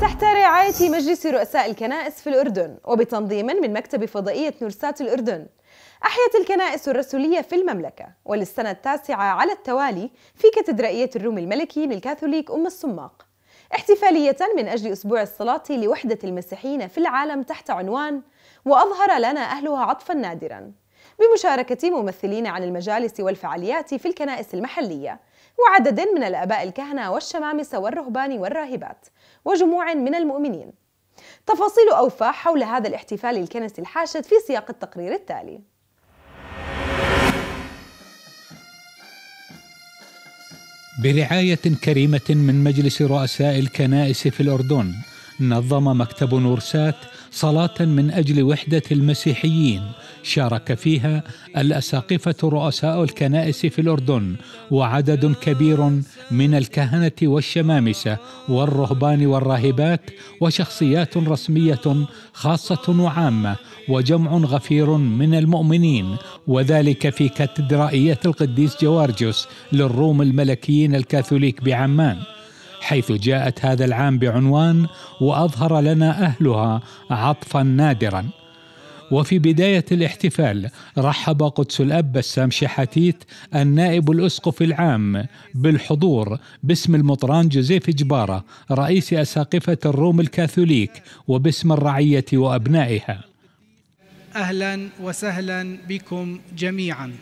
تحت رعاية مجلس رؤساء الكنائس في الأردن وبتنظيم من مكتب فضائية نورسات الأردن أحيت الكنائس الرسولية في المملكة وللسنة التاسعة على التوالي في كاتدرائية الروم الملكي للكاثوليك أم السماق احتفالية من أجل أسبوع الصلاة لوحدة المسيحيين في العالم تحت عنوان وأظهر لنا أهلها عطفا نادرا بمشاركة ممثلين عن المجالس والفعاليات في الكنائس المحلية وعدد من الآباء الكهنة والشمامسة والرهبان والراهبات وجموع من المؤمنين تفاصيل أوفى حول هذا الاحتفال الكنسي الحاشد في سياق التقرير التالي برعاية كريمة من مجلس رؤساء الكنائس في الأردن نظم مكتب نورسات صلاة من أجل وحدة المسيحيين شارك فيها الأساقفة رؤساء الكنائس في الأردن وعدد كبير من الكهنة والشمامسة والرهبان والراهبات وشخصيات رسمية خاصة وعامة وجمع غفير من المؤمنين وذلك في كاتدرائية القديس جوارجوس للروم الملكيين الكاثوليك بعمان حيث جاءت هذا العام بعنوان واظهر لنا اهلها عطفا نادرا وفي بداية الاحتفال رحب قدس الأب بسام شحاتيت النائب الأسقف العام بالحضور باسم المطران جوزيف جبارة رئيس أساقفة الروم الكاثوليك وباسم الرعية وأبنائها أهلا وسهلا بكم جميعا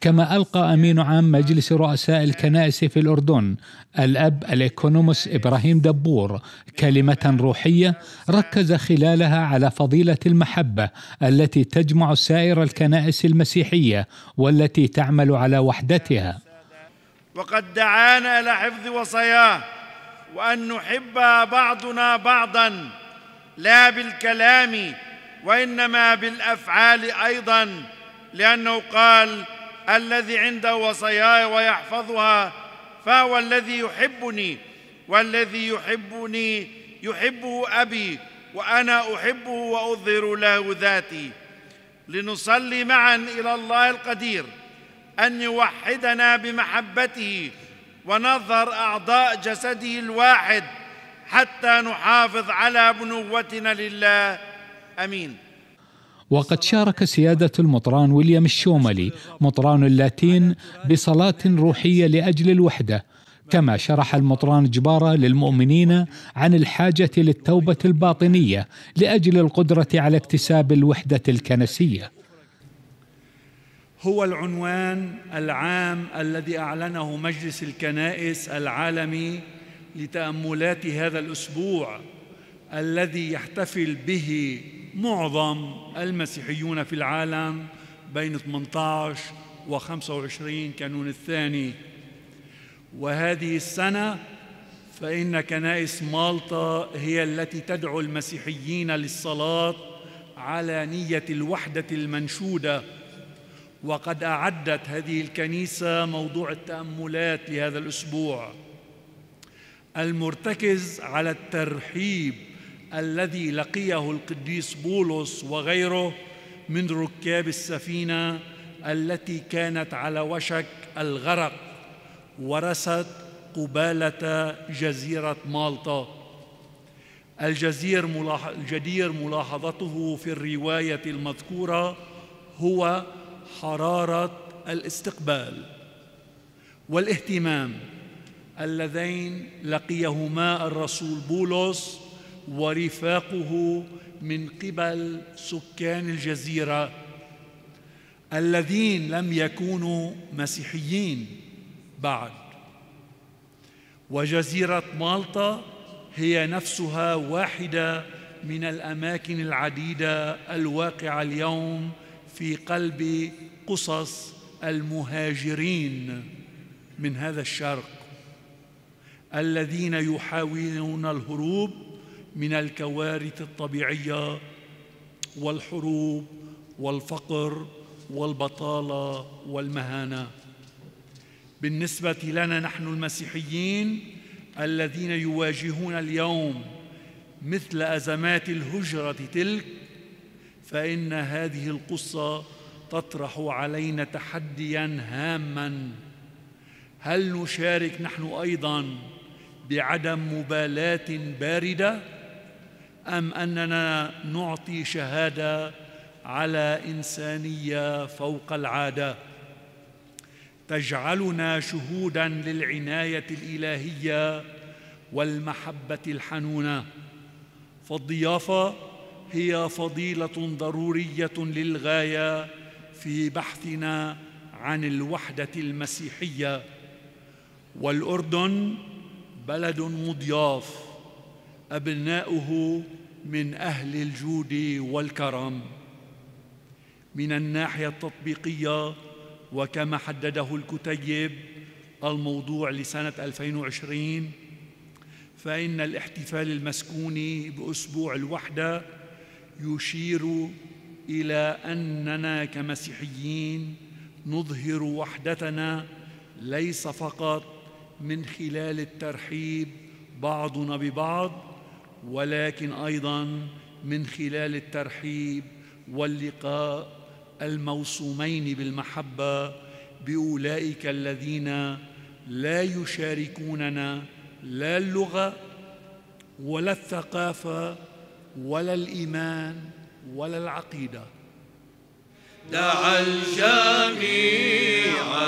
كما ألقى أمين عام مجلس رؤساء الكنائس في الأردن الأب الإيكونوموس إبراهيم دبور كلمة روحية ركز خلالها على فضيلة المحبة التي تجمع سائر الكنائس المسيحية والتي تعمل على وحدتها وقد دعانا إلى حفظ وصاياه وأن نحب بعضنا بعضا لا بالكلام وإنما بالأفعال أيضا لأنه قال الذي عنده وصاياي ويحفظها فهو الذي يحبني والذي يحبني يحبه أبي وأنا أحبه وأظهر له ذاتي لنصلي معا إلى الله القدير أن يوحدنا بمحبته ونظهر أعضاء جسده الواحد حتى نحافظ على بنوتنا لله امين وقد شارك سيادة المطران ويليام الشوملي مطران اللاتين بصلاة روحية لأجل الوحدة كما شرح المطران جبارة للمؤمنين عن الحاجة للتوبة الباطنية لأجل القدرة على اكتساب الوحدة الكنسية هو العنوان العام الذي أعلنه مجلس الكنائس العالمي لتأملات هذا الأسبوع الذي يحتفل به معظم المسيحيون في العالم بين 18 و 25 كانون الثاني وهذه السنة فإن كنائس مالطا هي التي تدعو المسيحيين للصلاة على نية الوحدة المنشودة وقد أعدت هذه الكنيسة موضوع التأملات لهذا الأسبوع المرتكز على الترحيب الذي لقيه القديس بولس وغيره من ركاب السفينه التي كانت على وشك الغرق ورست قباله جزيره مالطا الجزير ملاحظ الجدير ملاحظته في الروايه المذكوره هو حراره الاستقبال والاهتمام اللذين لقيهما الرسول بولس ورفاقه من قبل سكان الجزيرة الذين لم يكونوا مسيحيين بعد وجزيرة مالطا هي نفسها واحدة من الأماكن العديدة الواقعة اليوم في قلب قصص المهاجرين من هذا الشرق الذين يحاولون الهروب من الكوارث الطبيعية والحروب والفقر والبطالة والمهانة بالنسبة لنا نحن المسيحيين الذين يواجهون اليوم مثل أزمات الهجرة تلك فإن هذه القصة تطرح علينا تحدياً هاماً هل نشارك نحن أيضاً بعدم مبالاة باردة؟ أم أننا نعطي شهادة على إنسانية فوق العادة تجعلنا شهوداً للعناية الإلهية والمحبة الحنونة فالضيافة هي فضيلة ضرورية للغاية في بحثنا عن الوحدة المسيحية والأردن بلد مضياف أبناؤه من أهل الجود والكرم من الناحية التطبيقية وكما حدده الكتيب الموضوع لسنة 2020 فإن الاحتفال المسكوني بأسبوع الوحدة يشير إلى أننا كمسيحيين نظهر وحدتنا ليس فقط من خلال الترحيب بعضنا ببعض ولكن أيضا من خلال الترحيب واللقاء الموصومين بالمحبة بأولئك الذين لا يشاركوننا لا اللغة ولا الثقافة ولا الإيمان ولا العقيدة دعا الجميع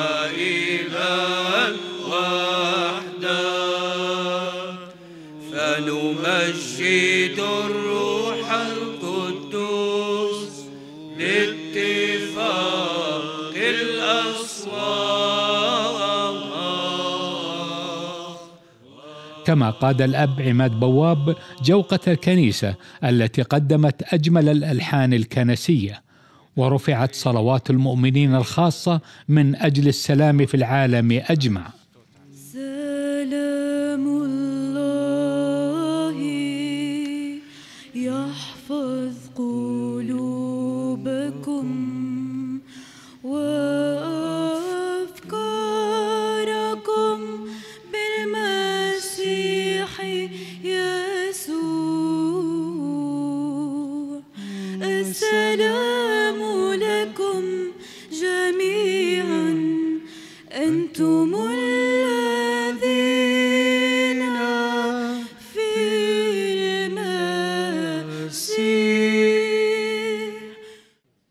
كما قاد الأب عماد بواب جوقة الكنيسة التي قدمت أجمل الألحان الكنسية ورفعت صلوات المؤمنين الخاصة من أجل السلام في العالم أجمع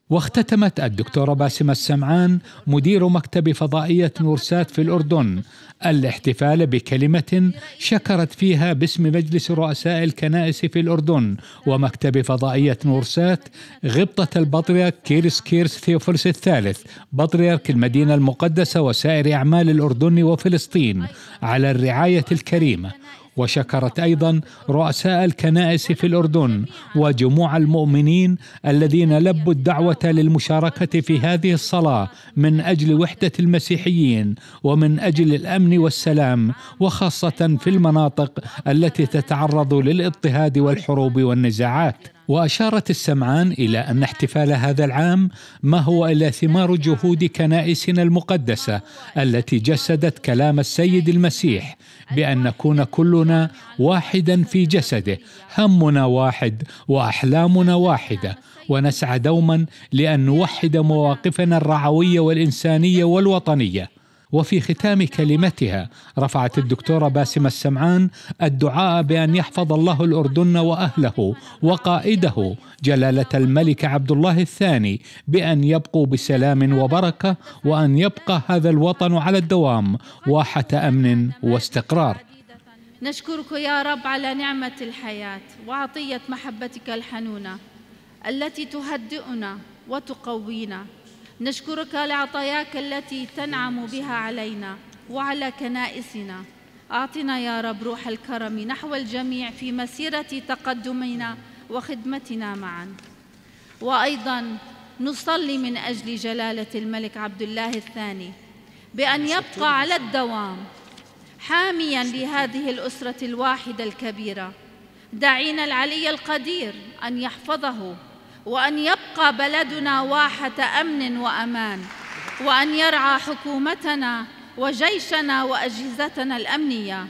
واختتمت الدكتورة باسمة السمعان مدير مكتب فضائية نورسات في الأردن الاحتفال بكلمة شكرت فيها باسم مجلس رؤساء الكنائس في الأردن ومكتب فضائية نورسات غبطة البطريرك كيرس كيرس ثيوفلس الثالث بطريرك المدينة المقدسة وسائر أعمال الأردن وفلسطين على الرعاية الكريمة وشكرت ايضا رؤساء الكنائس في الاردن وجموع المؤمنين الذين لبوا الدعوه للمشاركه في هذه الصلاه من اجل وحده المسيحيين ومن اجل الامن والسلام وخاصه في المناطق التي تتعرض للاضطهاد والحروب والنزاعات وأشارت السمعان إلى أن احتفال هذا العام ما هو إلا ثمار جهود كنائسنا المقدسة التي جسدت كلام السيد المسيح بأن نكون كلنا واحدا في جسده همنا واحد وأحلامنا واحدة ونسعى دوما لأن نوحد مواقفنا الرعوية والإنسانية والوطنية وفي ختام كلمتها رفعت الدكتورة باسمة السمعان الدعاء بأن يحفظ الله الأردن وأهله وقائده جلالة الملك عبد الله الثاني بأن يبقوا بسلام وبركة وأن يبقى هذا الوطن على الدوام واحة أمن واستقرار نشكرك يا رب على نعمة الحياة وعطية محبتك الحنونة التي تهدئنا وتقوينا نشكرك لعطاياك التي تنعم بها علينا وعلى كنائسنا أعطنا يا رب روح الكرم نحو الجميع في مسيرة تقدمنا وخدمتنا معا وأيضا نصلي من أجل جلالة الملك عبد الله الثاني بأن يبقى على الدوام حاميا لهذه الأسرة الواحدة الكبيرة داعين العلي القدير أن يحفظه وأن يبقى بلدنا واحة أمن وأمان وأن يرعى حكومتنا وجيشنا وأجهزتنا الأمنية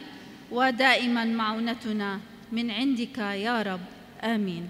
ودائما معونتنا من عندك يا رب آمين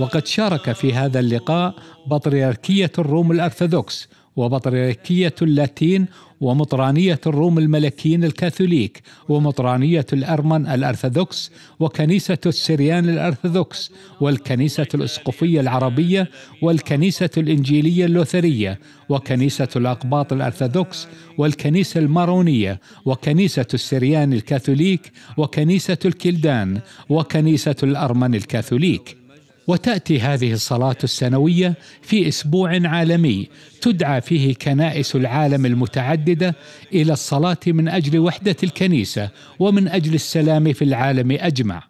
وقد شارك في هذا اللقاء بطريركية الروم الأرثوذكس وبطريركية اللاتين ومطرانية الروم الملكيين الكاثوليك ومطرانية الأرمن الأرثوذكس وكنيسة السريان الأرثوذكس والكنيسة الأسقفية العربية والكنيسة الإنجيلية اللوثرية وكنيسة الأقباط الأرثوذكس والكنيسة المارونية وكنيسة السريان الكاثوليك وكنيسة الكلدان وكنيسة الأرمن الكاثوليك وتأتي هذه الصلاة السنوية في أسبوع عالمي تدعى فيه كنائس العالم المتعددة إلى الصلاة من أجل وحدة الكنيسة ومن أجل السلام في العالم أجمع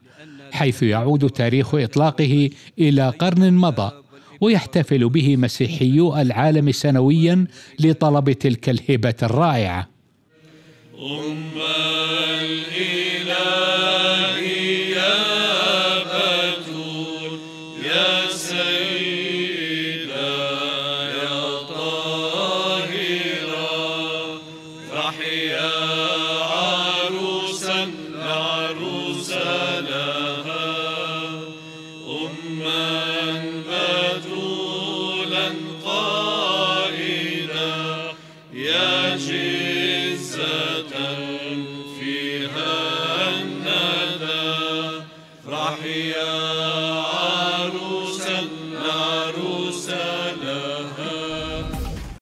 حيث يعود تاريخ إطلاقه إلى قرن مضى ويحتفل به مسيحيو العالم سنويا لطلب تلك الهبة الرائعة أم الإله